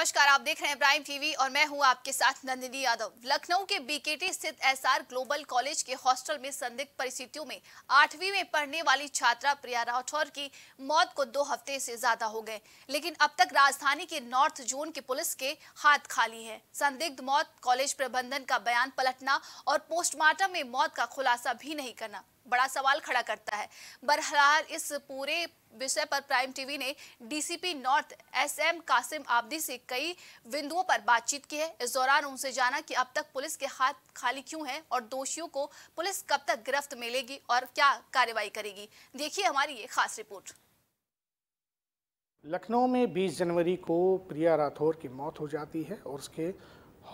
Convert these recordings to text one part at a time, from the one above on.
नमस्कार आप देख रहे हैं प्राइम टीवी और मैं हूं आपके साथ नंदिनी यादव लखनऊ के बीकेटी स्थित एसआर ग्लोबल कॉलेज के हॉस्टल में संदिग्ध परिस्थितियों में आठवीं में पढ़ने वाली छात्रा प्रिया राठौर की मौत को दो हफ्ते से ज्यादा हो गए लेकिन अब तक राजधानी के नॉर्थ जोन के पुलिस के हाथ खाली है संदिग्ध मौत कॉलेज प्रबंधन का बयान पलटना और पोस्टमार्टम में मौत का खुलासा भी नहीं करना बड़ा सवाल खड़ा करता है बहरहाल इस पूरे विषय पर प्राइम टीवी ने DCP North SM Kasim Abdi से कई बिंदुओं पर बातचीत की है इस दौरान उनसे जाना कि अब तक पुलिस के हाथ खाली क्यों हैं और दोषियों को पुलिस कब तक गिरफ्त मिलेगी और क्या कार्रवाई करेगी देखिए हमारी ये खास रिपोर्ट लखनऊ में 20 जनवरी को प्रिया राठौर की मौत हो जाती है और उसके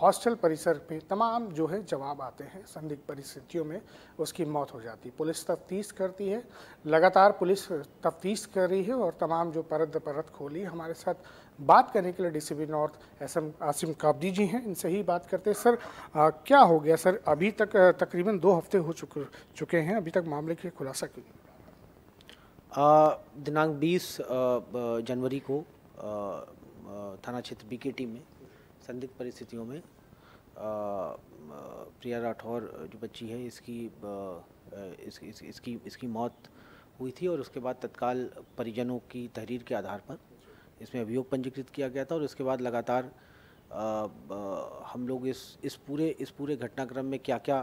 हॉस्टल परिसर पे तमाम जो है जवाब आते हैं संदिग्ध परिस्थितियों में उसकी मौत हो जाती है पुलिस तफ्तीश करती है लगातार पुलिस तफ्तीश कर रही है और तमाम जो परत परत खोली हमारे साथ बात करने के लिए DCP North S M Asim Kabdi ji हैं इनसे ही बात करते हैं सर आ, क्या हो गया सर अभी तक तकरीबन दो हफ्ते हो चुके चुके हैं अभी तक मामले के खुलासा क्यों दिनांक बीस जनवरी को थाना क्षेत्र टी में संदिग्ध परिस्थितियों में प्रिया राठौर जो बच्ची है इसकी इस, इस, इसकी इसकी मौत हुई थी और उसके बाद तत्काल परिजनों की तहरीर के आधार पर इसमें अभियोग पंजीकृत किया गया था और उसके बाद लगातार आ, आ, हम लोग इस इस पूरे इस पूरे घटनाक्रम में क्या क्या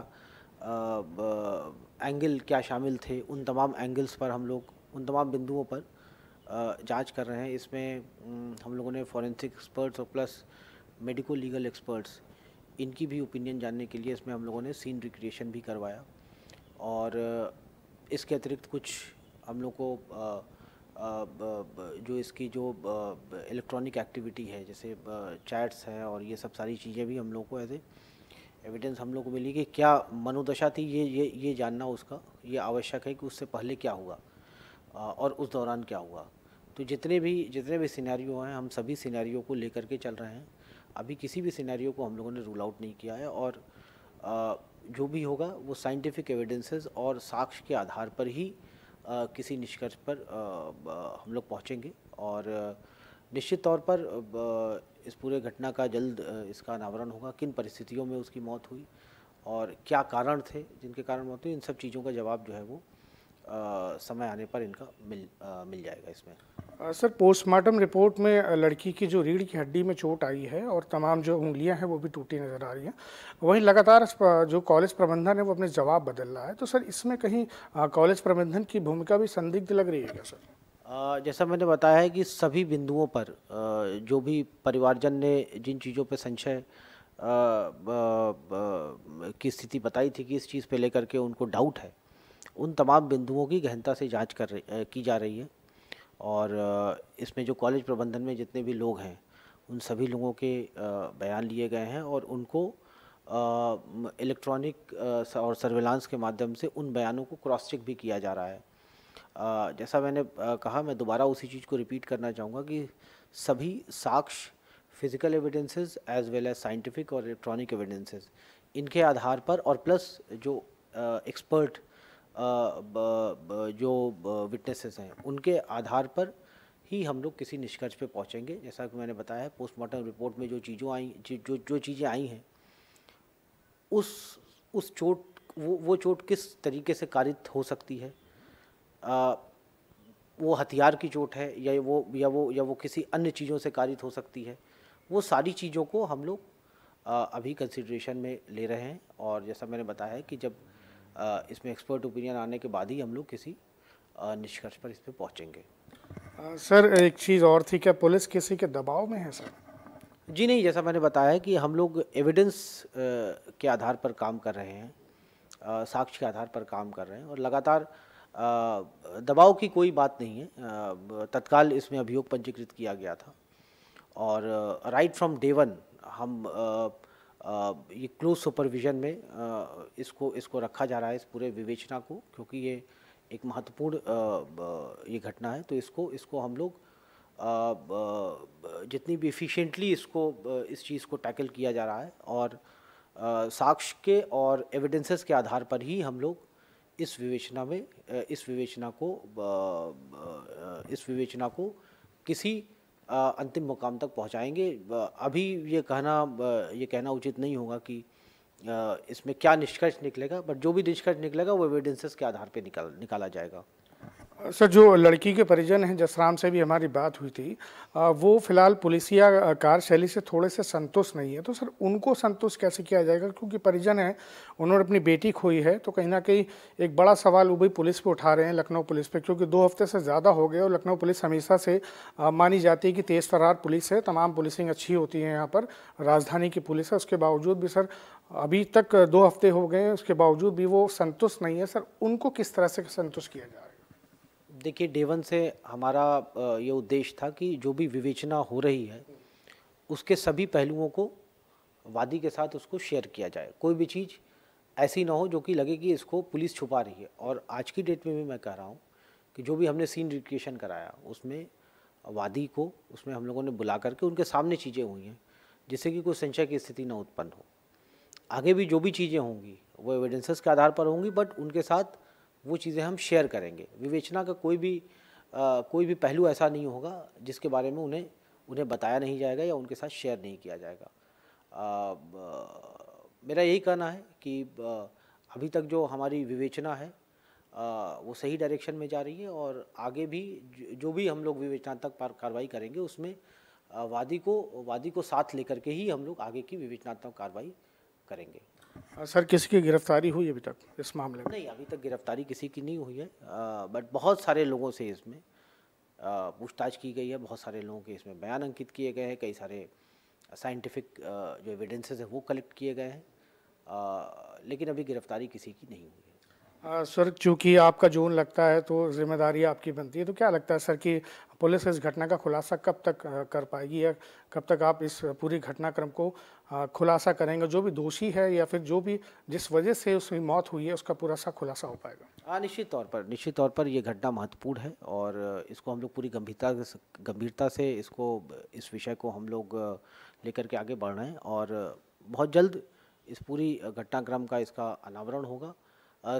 एंगल क्या शामिल थे उन तमाम एंगल्स पर हम लोग उन तमाम बिंदुओं पर जांच कर रहे हैं इसमें हम लोगों ने फॉरेंसिक एक्सपर्ट्स और प्लस मेडिको लीगल एक्सपर्ट्स इनकी भी ओपिनियन जानने के लिए इसमें हम लोगों ने सीन रिक्रिएशन भी करवाया और इसके अतिरिक्त कुछ हम लोग को जो इसकी जो इलेक्ट्रॉनिक एक्टिविटी है जैसे चैट्स हैं और ये सब सारी चीज़ें भी हम लोग को ऐसे एविडेंस हम लोग को मिली कि क्या मनोदशा थी ये ये ये जानना उसका ये आवश्यक है कि उससे पहले क्या हुआ और उस दौरान क्या हुआ तो जितने भी जितने भी सिनेरियो हैं हम सभी सिनेरियो को लेकर के चल रहे हैं अभी किसी भी सिनेरियो को हम लोगों ने रूल आउट नहीं किया है और आ, जो भी होगा वो साइंटिफिक एविडेंसेस और साक्ष्य के आधार पर ही आ, किसी निष्कर्ष पर आ, हम लोग पहुँचेंगे और निश्चित तौर पर इस पूरे घटना का जल्द इसका अनावरण होगा किन परिस्थितियों में उसकी मौत हुई और क्या कारण थे जिनके कारण मौत हुई इन सब चीज़ों का जवाब जो है वो समय आने पर इनका मिल मिल जाएगा इसमें सर पोस्टमार्टम रिपोर्ट में लड़की की जो रीढ़ की हड्डी में चोट आई है और तमाम जो उंगलियां हैं वो भी टूटी नज़र आ रही हैं वहीं लगातार जो कॉलेज प्रबंधन है वो अपने जवाब बदल रहा है तो सर इसमें कहीं कॉलेज प्रबंधन की भूमिका भी संदिग्ध लग रही है क्या सर जैसा मैंने बताया है कि सभी बिंदुओं पर जो भी परिवारजन ने जिन चीज़ों पर संशय की स्थिति बताई थी कि इस चीज़ पर लेकर के उनको डाउट है उन तमाम बिंदुओं की गहनता से जांच कर रही की जा रही है और इसमें जो कॉलेज प्रबंधन में जितने भी लोग हैं उन सभी लोगों के बयान लिए गए हैं और उनको इलेक्ट्रॉनिक और सर्विलांस के माध्यम से उन बयानों को क्रॉस चेक भी किया जा रहा है जैसा मैंने कहा मैं दोबारा उसी चीज़ को रिपीट करना चाहूँगा कि सभी साक्ष्य physical evidences as well as scientific और इलेक्ट्रॉनिक एविडेंसेस इनके आधार पर और प्लस जो एक्सपर्ट जो विटनेसेस हैं उनके आधार पर ही हम लोग किसी निष्कर्ष पे पहुंचेंगे जैसा कि मैंने बताया है पोस्टमार्टम रिपोर्ट में जो चीज़ों आई जो जो चीज़ें आई हैं उस उस चोट वो वो चोट किस तरीके से कारित हो सकती है आ, वो हथियार की चोट है या वो या वो या वो किसी अन्य चीज़ों से कारित हो सकती है वो सारी चीज़ों को हम लोग अभी कंसिड्रेशन में ले रहे हैं और जैसा मैंने बताया है कि जब इसमें एक्सपर्ट ओपिनियन आने के बाद ही हम लोग किसी निष्कर्ष पर इस पर पहुँचेंगे सर एक चीज़ और थी क्या पुलिस किसी के दबाव में है सर जी नहीं जैसा मैंने बताया कि हम लोग एविडेंस के आधार पर काम कर रहे हैं साक्ष्य के आधार पर काम कर रहे हैं और लगातार दबाव की कोई बात नहीं है तत्काल इसमें अभियोग पंजीकृत किया गया था और राइट फ्रॉम डे वन हम ये क्लोज सुपरविजन में इसको इसको रखा जा रहा है इस पूरे विवेचना को क्योंकि ये एक महत्वपूर्ण ये घटना है तो इसको इसको हम लोग जितनी भी इफ़िशेंटली इसको इस चीज़ को टैकल किया जा रहा है और साक्ष्य के और एविडेंसेस के आधार पर ही हम लोग इस विवेचना में इस विवेचना को इस विवेचना को किसी अंतिम मुकाम तक पहुंचाएंगे अभी ये कहना ये कहना उचित नहीं होगा कि इसमें क्या निष्कर्ष निकलेगा बट जो भी निष्कर्ष निकलेगा वो एविडेंसेस के आधार पर निकाल निकाला जाएगा सर जो लड़की के परिजन हैं जसराम से भी हमारी बात हुई थी वो फिलहाल पुलिसिया कार्यशैली से थोड़े से संतुष्ट नहीं है तो सर उनको संतुष्ट कैसे किया जाएगा क्योंकि परिजन हैं उन्होंने अपनी बेटी खोई है तो कहीं ना कहीं एक बड़ा सवाल वो भी पुलिस पे उठा रहे हैं लखनऊ पुलिस पे क्योंकि दो हफ्ते से ज़्यादा हो गए और लखनऊ पुलिस हमेशा से मानी जाती है कि तेज़ फरार पुलिस है तमाम पुलिसिंग अच्छी होती है यहाँ पर राजधानी की पुलिस है उसके बावजूद भी सर अभी तक दो हफ्ते हो गए उसके बावजूद भी वो संतुष्ट नहीं है सर उनको किस तरह से संतुष्ट किया जाए देखिए डेवन से हमारा ये उद्देश्य था कि जो भी विवेचना हो रही है उसके सभी पहलुओं को वादी के साथ उसको शेयर किया जाए कोई भी चीज़ ऐसी ना हो जो कि लगे कि इसको पुलिस छुपा रही है और आज की डेट में भी मैं कह रहा हूँ कि जो भी हमने सीन रिक्रिएशन कराया उसमें वादी को उसमें हम लोगों ने बुला करके उनके सामने चीज़ें हुई हैं जिससे कि कोई संशय की स्थिति ना उत्पन्न हो आगे भी जो भी चीज़ें होंगी वो एविडेंसेस के आधार पर होंगी बट उनके साथ वो चीज़ें हम शेयर करेंगे विवेचना का कोई भी आ, कोई भी पहलू ऐसा नहीं होगा जिसके बारे में उन्हें उन्हें बताया नहीं जाएगा या उनके साथ शेयर नहीं किया जाएगा आ, आ, मेरा यही कहना है कि आ, अभी तक जो हमारी विवेचना है आ, वो सही डायरेक्शन में जा रही है और आगे भी जो भी हम लोग विवेचनात्मक कार्रवाई करेंगे उसमें वादी को वादी को साथ लेकर के ही हम लोग आगे की विवेचनात्मक कार्रवाई करेंगे हाँ, सर किसी की गिरफ्तारी हुई अभी तक इस मामले में नहीं अभी तक गिरफ्तारी किसी की नहीं हुई है बट बहुत सारे लोगों से इसमें पूछताछ की गई है बहुत सारे लोगों के इसमें बयान अंकित किए गए हैं कई सारे साइंटिफिक जो एविडेंसेस हैं वो कलेक्ट किए गए हैं लेकिन अभी गिरफ्तारी किसी की नहीं हुई सर चूँकि आपका जून लगता है तो जिम्मेदारी आपकी बनती है तो क्या लगता है सर कि पुलिस इस घटना का खुलासा कब तक कर पाएगी या कब तक आप इस पूरी घटनाक्रम को खुलासा करेंगे जो भी दोषी है या फिर जो भी जिस वजह से उसकी मौत हुई है उसका पूरा सा खुलासा हो पाएगा हाँ निश्चित तौर पर निश्चित तौर पर यह घटना महत्वपूर्ण है और इसको हम लोग पूरी गंभीरता गंभीरता से इसको इस विषय को हम लोग लेकर के आगे बढ़ रहे हैं और बहुत जल्द इस पूरी घटनाक्रम का इसका अनावरण होगा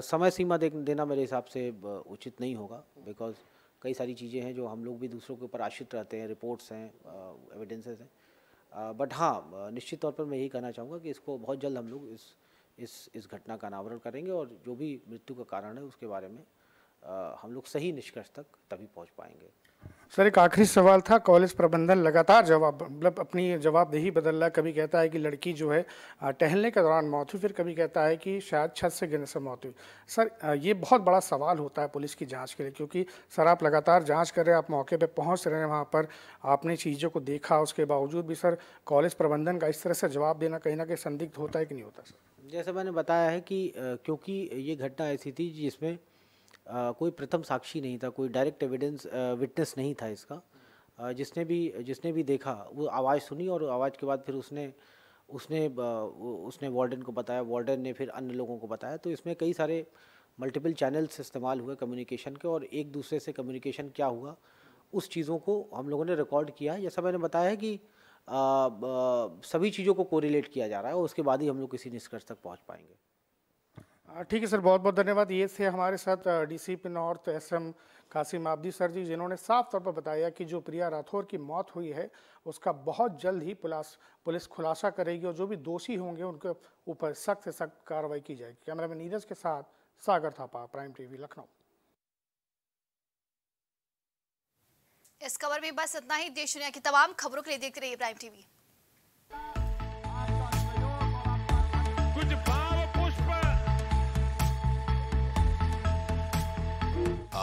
समय सीमा दे, देना मेरे हिसाब से उचित नहीं होगा बिकॉज कई सारी चीज़ें हैं जो हम लोग भी दूसरों के ऊपर आश्रित रहते हैं रिपोर्ट्स हैं एविडेंसेस हैं बट हाँ निश्चित तौर पर मैं यही कहना चाहूँगा कि इसको बहुत जल्द हम लोग इस इस इस घटना का अनावरण करेंगे और जो भी मृत्यु का कारण है उसके बारे में आ, हम लोग सही निष्कर्ष तक तभी पहुँच पाएंगे सर एक आखिरी सवाल था कॉलेज प्रबंधन लगातार जवाब मतलब अपनी जवाबदेही बदल रहा है कभी कहता है कि लड़की जो है टहलने के दौरान मौत हुई फिर कभी कहता है कि शायद छत से गिरने से मौत हुई सर ये बहुत बड़ा सवाल होता है पुलिस की जांच के लिए क्योंकि सर आप लगातार जांच कर रहे हैं आप मौके पर पहुँच रहे हैं वहाँ पर आपने चीज़ों को देखा उसके बावजूद भी सर कॉलेज प्रबंधन का इस तरह से जवाब देना कहीं ना कहीं संदिग्ध होता है कि नहीं होता सर जैसे मैंने बताया है कि क्योंकि ये घटना ऐसी थी जिसमें कोई प्रथम साक्षी नहीं था कोई डायरेक्ट एविडेंस विटनेस नहीं था इसका जिसने भी जिसने भी देखा वो आवाज़ सुनी और आवाज़ के बाद फिर उसने उसने उसने वार्डन को बताया वार्डन ने फिर अन्य लोगों को बताया तो इसमें कई सारे मल्टीपल चैनल्स इस्तेमाल हुए कम्युनिकेशन के और एक दूसरे से कम्युनिकेशन क्या हुआ उस चीज़ों को हम लोगों ने रिकॉर्ड किया है जैसा मैंने बताया है कि आ, आ, सभी चीज़ों को कोरिलेट किया जा रहा है और उसके बाद ही हम लोग किसी निष्कर्ष तक पहुंच पाएंगे ठीक है सर बहुत बहुत धन्यवाद ये थे हमारे साथ DCP North S M Kasim Abdi sir ji जिन्होंने साफ तौर पर बताया कि जो प्रिया राठौर की मौत हुई है उसका बहुत जल्द ही पुलिस पुलिस खुलासा करेगी और जो भी दोषी होंगे उनके ऊपर सख्त से सख्त कार्रवाई की जाएगी कैमरा मैन नीरज के साथ सागर थापा प्राइम टीवी लखनऊ इस खबर में बस इतना ही देश दुनिया की तमाम खबरों के लिए देखते रहिए प्राइम टीवी